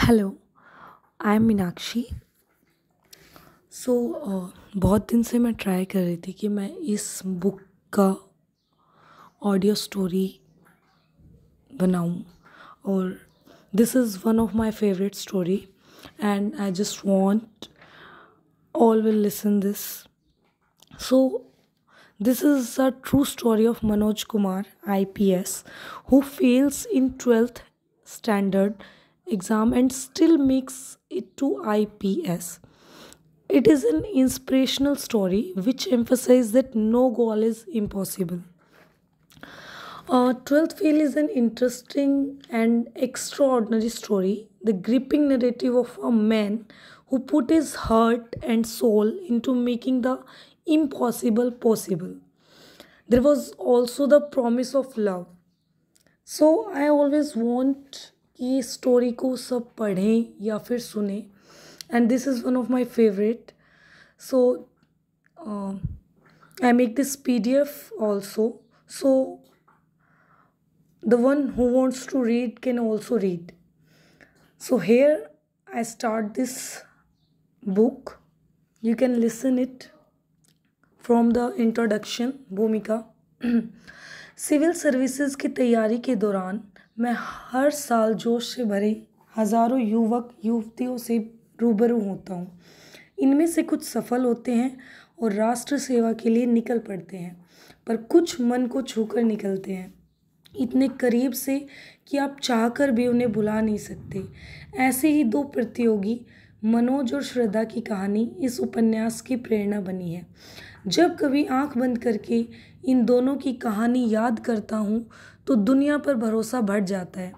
Hello I am Meenakshi so बहुत दिन से मैं ट्राई कर रही थी कि मैं इस बुक का ऑडियो स्टोरी बनाऊं और this is one of my favourite story and I just want all will listen this so This true story of Manoj Kumar Manoj P S who fails in twelfth standard exam and still makes it to IPS. It is an inspirational story which emphasizes that no goal is impossible. Uh, 12th Fail is an interesting and extraordinary story, the gripping narrative of a man who put his heart and soul into making the impossible possible. There was also the promise of love. So I always want ये story को सब पढ़ें या फिर सुने and this is one of my favourite so I make this P D F also so the one who wants to read can also read so here I start this book you can listen it from the introduction भूमिका civil services की तैयारी के दौरान मैं हर साल जोश से भरे हज़ारों युवक युवतियों से रूबरू होता हूँ इनमें से कुछ सफल होते हैं और राष्ट्र सेवा के लिए निकल पड़ते हैं पर कुछ मन को छूकर निकलते हैं इतने करीब से कि आप चाहकर भी उन्हें बुला नहीं सकते ऐसे ही दो प्रतियोगी मनोज और श्रद्धा की कहानी इस उपन्यास की प्रेरणा बनी है जब कभी आंख बंद करके इन दोनों की कहानी याद करता हूँ तो दुनिया पर भरोसा बढ़ जाता है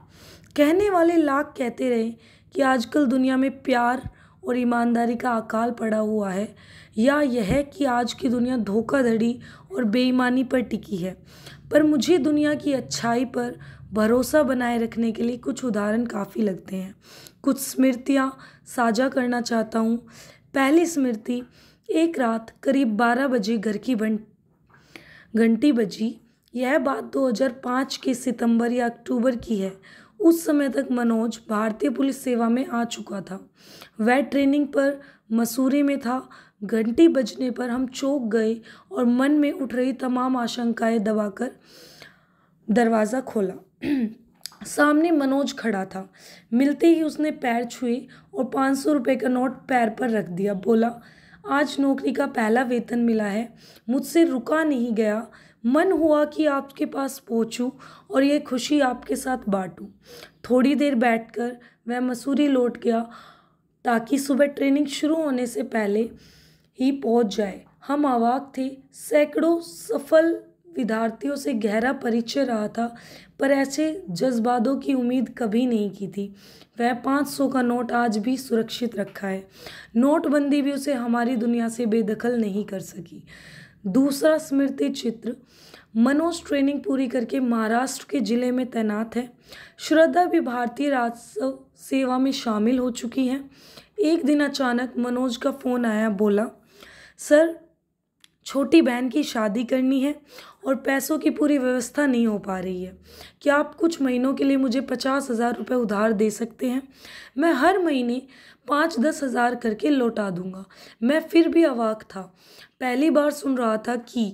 कहने वाले लाख कहते रहे कि आजकल दुनिया में प्यार और ईमानदारी का अकाल पड़ा हुआ है या यह कि आज की दुनिया धोखाधड़ी और बेईमानी पर टिकी है पर मुझे दुनिया की अच्छाई पर भरोसा बनाए रखने के लिए कुछ उदाहरण काफ़ी लगते हैं कुछ स्मृतियाँ साझा करना चाहता हूँ पहली स्मृति एक रात करीब बारह बजे घर की घंटी बजी यह बात 2005 के सितंबर या अक्टूबर की है उस समय तक मनोज भारतीय पुलिस सेवा में आ चुका था वह ट्रेनिंग पर मसूरी में था घंटी बजने पर हम चौक गए और मन में उठ रही तमाम आशंकाएं दबाकर दरवाज़ा खोला सामने मनोज खड़ा था मिलते ही उसने पैर छुए और पाँच सौ रुपये का नोट पैर पर रख दिया बोला आज नौकरी का पहला वेतन मिला है मुझसे रुका नहीं गया मन हुआ कि आपके पास पहुंचूं और ये खुशी आपके साथ बांटूं थोड़ी देर बैठकर वह मसूरी लौट गया ताकि सुबह ट्रेनिंग शुरू होने से पहले ही पहुंच जाए हम आवाक थे सैकड़ों सफल विद्यार्थियों से गहरा परिचय रहा था पर ऐसे जज्बातों की उम्मीद कभी नहीं की थी वह पाँच सौ का नोट आज भी सुरक्षित रखा है नोटबंदी भी उसे हमारी दुनिया से बेदखल नहीं कर सकी दूसरा स्मृति चित्र मनोज ट्रेनिंग पूरी करके महाराष्ट्र के जिले में तैनात है श्रद्धा भी भारतीय राजस्व सेवा में शामिल हो चुकी हैं एक दिन अचानक मनोज का फ़ोन आया बोला सर छोटी बहन की शादी करनी है और पैसों की पूरी व्यवस्था नहीं हो पा रही है क्या आप कुछ महीनों के लिए मुझे पचास हज़ार रुपये उधार दे सकते हैं मैं हर महीने पाँच दस हज़ार करके लौटा दूंगा मैं फिर भी अवाक था पहली बार सुन रहा था कि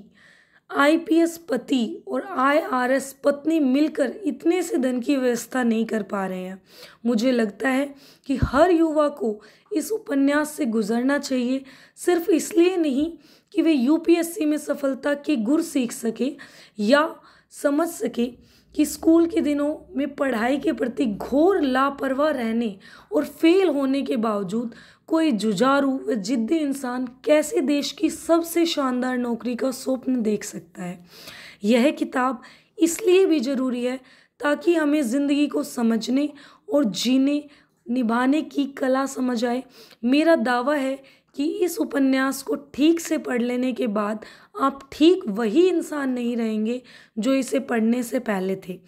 आईपीएस पति और आईआरएस पत्नी मिलकर इतने से धन की व्यवस्था नहीं कर पा रहे हैं मुझे लगता है कि हर युवा को इस उपन्यास से गुजरना चाहिए सिर्फ इसलिए नहीं कि वे यूपीएससी में सफलता के गुर सीख सके या समझ सके कि स्कूल के दिनों में पढ़ाई के प्रति घोर लापरवाह रहने और फेल होने के बावजूद कोई जुझारू व जिद्दी इंसान कैसे देश की सबसे शानदार नौकरी का स्वप्न देख सकता है यह किताब इसलिए भी ज़रूरी है ताकि हमें ज़िंदगी को समझने और जीने निभाने की कला समझ आए मेरा दावा है कि इस उपन्यास को ठीक से पढ़ लेने के बाद आप ठीक वही इंसान नहीं रहेंगे जो इसे पढ़ने से पहले थे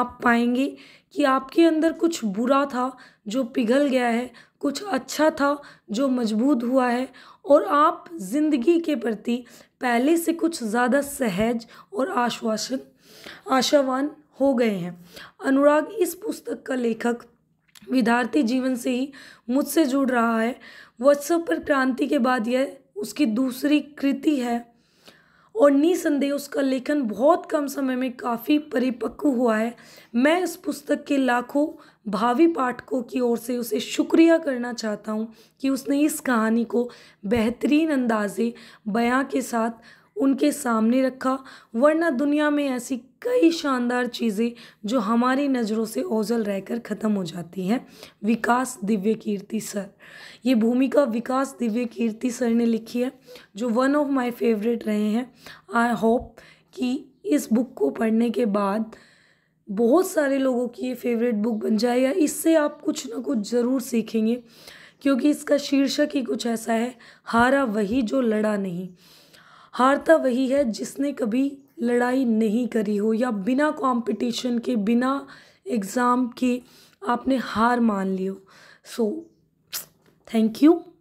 आप पाएंगे कि आपके अंदर कुछ बुरा था जो पिघल गया है कुछ अच्छा था जो मजबूत हुआ है और आप ज़िंदगी के प्रति पहले से कुछ ज़्यादा सहज और आश्वासन आशावान हो गए हैं अनुराग इस पुस्तक का लेखक विद्यार्थी जीवन से ही मुझसे जुड़ रहा है व्हाट्सएप पर क्रांति के बाद यह उसकी दूसरी कृति है और निसंदेह उसका लेखन बहुत कम समय में काफ़ी परिपक्व हुआ है मैं इस पुस्तक के लाखों भावी पाठकों की ओर से उसे शुक्रिया करना चाहता हूँ कि उसने इस कहानी को बेहतरीन अंदाजे बयां के साथ उनके सामने रखा वरना दुनिया में ऐसी कई शानदार चीज़ें जो हमारी नज़रों से ओझल रहकर ख़त्म हो जाती हैं विकास दिव्य कीर्ति सर ये भूमिका विकास दिव्य कीर्ति सर ने लिखी है जो वन ऑफ माय फेवरेट रहे हैं आई होप कि इस बुक को पढ़ने के बाद बहुत सारे लोगों की ये फेवरेट बुक बन जाए या इससे आप कुछ ना कुछ ज़रूर सीखेंगे क्योंकि इसका शीर्षक ही कुछ ऐसा है हारा वही जो लड़ा नहीं हारता वही है जिसने कभी लड़ाई नहीं करी हो या बिना कंपटीशन के बिना एग्ज़ाम के आपने हार मान ली हो सो थैंक यू